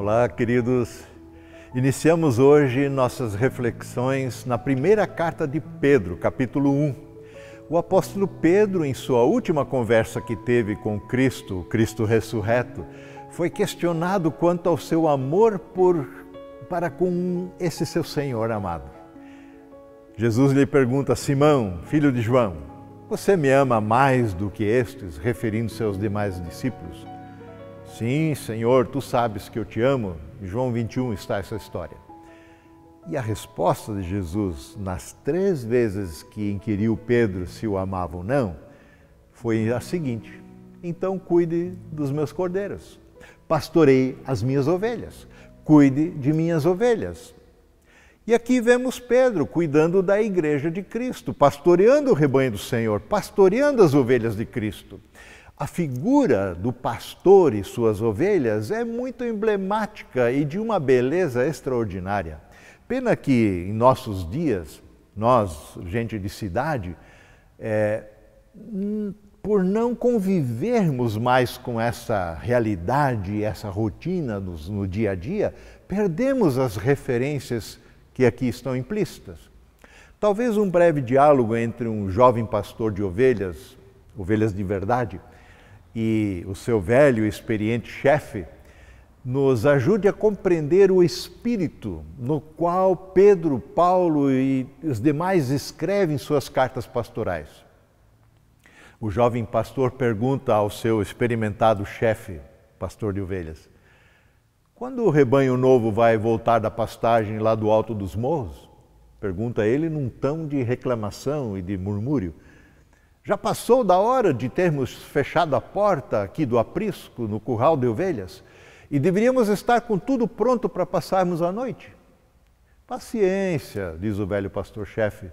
Olá, queridos. Iniciamos hoje nossas reflexões na primeira carta de Pedro, capítulo 1. O apóstolo Pedro, em sua última conversa que teve com Cristo, Cristo ressurreto, foi questionado quanto ao seu amor por para com esse seu Senhor amado. Jesus lhe pergunta: Simão, filho de João, você me ama mais do que estes? referindo-se aos demais discípulos. Sim, Senhor, tu sabes que eu te amo. Em João 21 está essa história. E a resposta de Jesus nas três vezes que inquiriu Pedro se o amava ou não foi a seguinte: Então cuide dos meus cordeiros, pastorei as minhas ovelhas, cuide de minhas ovelhas. E aqui vemos Pedro cuidando da igreja de Cristo, pastoreando o rebanho do Senhor, pastoreando as ovelhas de Cristo. A figura do pastor e suas ovelhas é muito emblemática e de uma beleza extraordinária. Pena que em nossos dias, nós, gente de cidade, é, por não convivermos mais com essa realidade, essa rotina no, no dia a dia, perdemos as referências que aqui estão implícitas. Talvez um breve diálogo entre um jovem pastor de ovelhas, ovelhas de verdade, e o seu velho e experiente chefe nos ajude a compreender o espírito no qual Pedro, Paulo e os demais escrevem suas cartas pastorais. O jovem pastor pergunta ao seu experimentado chefe, pastor de ovelhas, quando o rebanho novo vai voltar da pastagem lá do alto dos morros? Pergunta ele num tom de reclamação e de murmúrio. Já passou da hora de termos fechado a porta aqui do aprisco, no curral de ovelhas, e deveríamos estar com tudo pronto para passarmos a noite. Paciência, diz o velho pastor-chefe,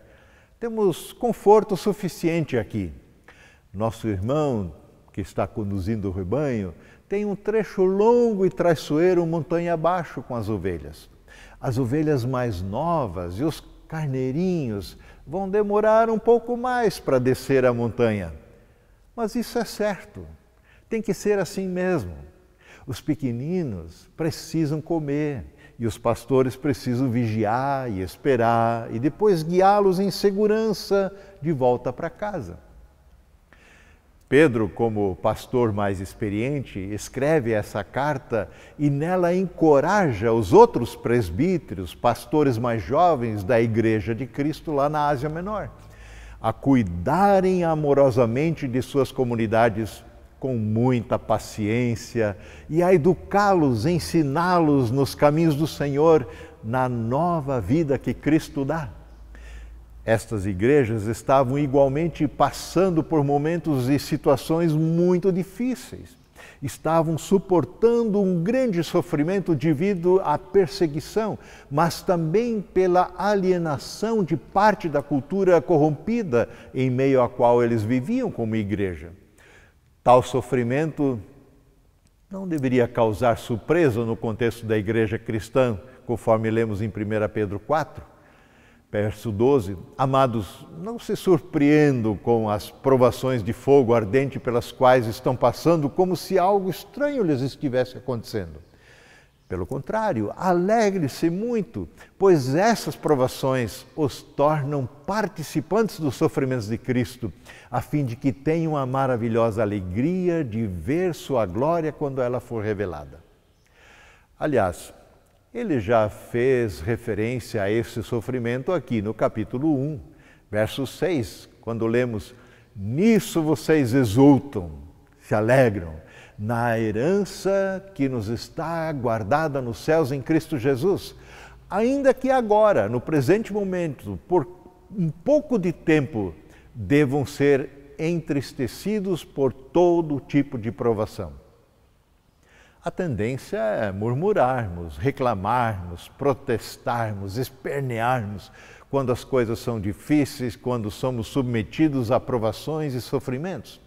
temos conforto suficiente aqui. Nosso irmão, que está conduzindo o rebanho, tem um trecho longo e traiçoeiro montanha abaixo com as ovelhas. As ovelhas mais novas e os carneirinhos vão demorar um pouco mais para descer a montanha. Mas isso é certo, tem que ser assim mesmo. Os pequeninos precisam comer e os pastores precisam vigiar e esperar e depois guiá-los em segurança de volta para casa. Pedro, como pastor mais experiente, escreve essa carta e nela encoraja os outros presbíteros, pastores mais jovens da Igreja de Cristo lá na Ásia Menor, a cuidarem amorosamente de suas comunidades com muita paciência e a educá-los, ensiná-los nos caminhos do Senhor na nova vida que Cristo dá. Estas igrejas estavam igualmente passando por momentos e situações muito difíceis. Estavam suportando um grande sofrimento devido à perseguição, mas também pela alienação de parte da cultura corrompida em meio à qual eles viviam como igreja. Tal sofrimento não deveria causar surpresa no contexto da igreja cristã, conforme lemos em 1 Pedro 4 Verso 12: Amados, não se surpreendam com as provações de fogo ardente pelas quais estão passando, como se algo estranho lhes estivesse acontecendo. Pelo contrário, alegre-se muito, pois essas provações os tornam participantes dos sofrimentos de Cristo, a fim de que tenham a maravilhosa alegria de ver sua glória quando ela for revelada. Aliás, ele já fez referência a esse sofrimento aqui no capítulo 1, verso 6, quando lemos: Nisso vocês exultam, se alegram, na herança que nos está guardada nos céus em Cristo Jesus. Ainda que agora, no presente momento, por um pouco de tempo, devam ser entristecidos por todo tipo de provação a tendência é murmurarmos, reclamarmos, protestarmos, espernearmos quando as coisas são difíceis, quando somos submetidos a provações e sofrimentos.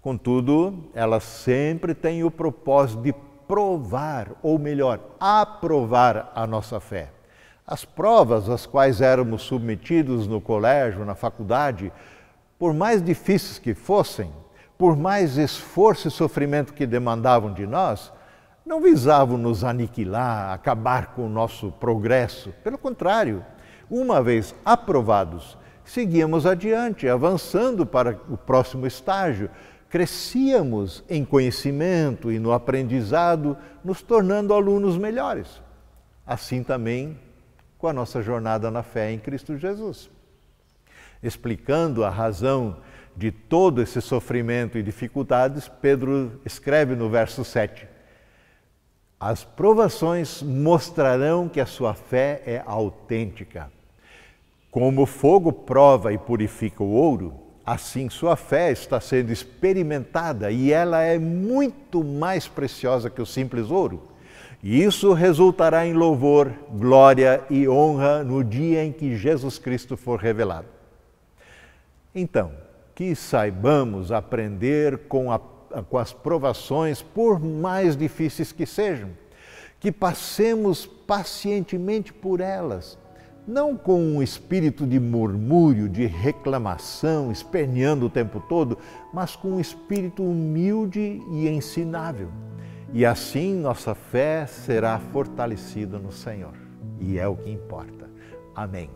Contudo, ela sempre tem o propósito de provar, ou melhor, aprovar a nossa fé. As provas às quais éramos submetidos no colégio, na faculdade, por mais difíceis que fossem, por mais esforço e sofrimento que demandavam de nós, não visavam nos aniquilar, acabar com o nosso progresso. Pelo contrário, uma vez aprovados, seguíamos adiante, avançando para o próximo estágio, crescíamos em conhecimento e no aprendizado, nos tornando alunos melhores. Assim também com a nossa jornada na fé em Cristo Jesus. Explicando a razão de todo esse sofrimento e dificuldades, Pedro escreve no verso 7: as provações mostrarão que a sua fé é autêntica. Como o fogo prova e purifica o ouro, assim sua fé está sendo experimentada e ela é muito mais preciosa que o simples ouro. E isso resultará em louvor, glória e honra no dia em que Jesus Cristo for revelado. Então, que saibamos aprender com a com as provações, por mais difíceis que sejam, que passemos pacientemente por elas, não com um espírito de murmúrio, de reclamação, esperneando o tempo todo, mas com um espírito humilde e ensinável. E assim nossa fé será fortalecida no Senhor. E é o que importa. Amém.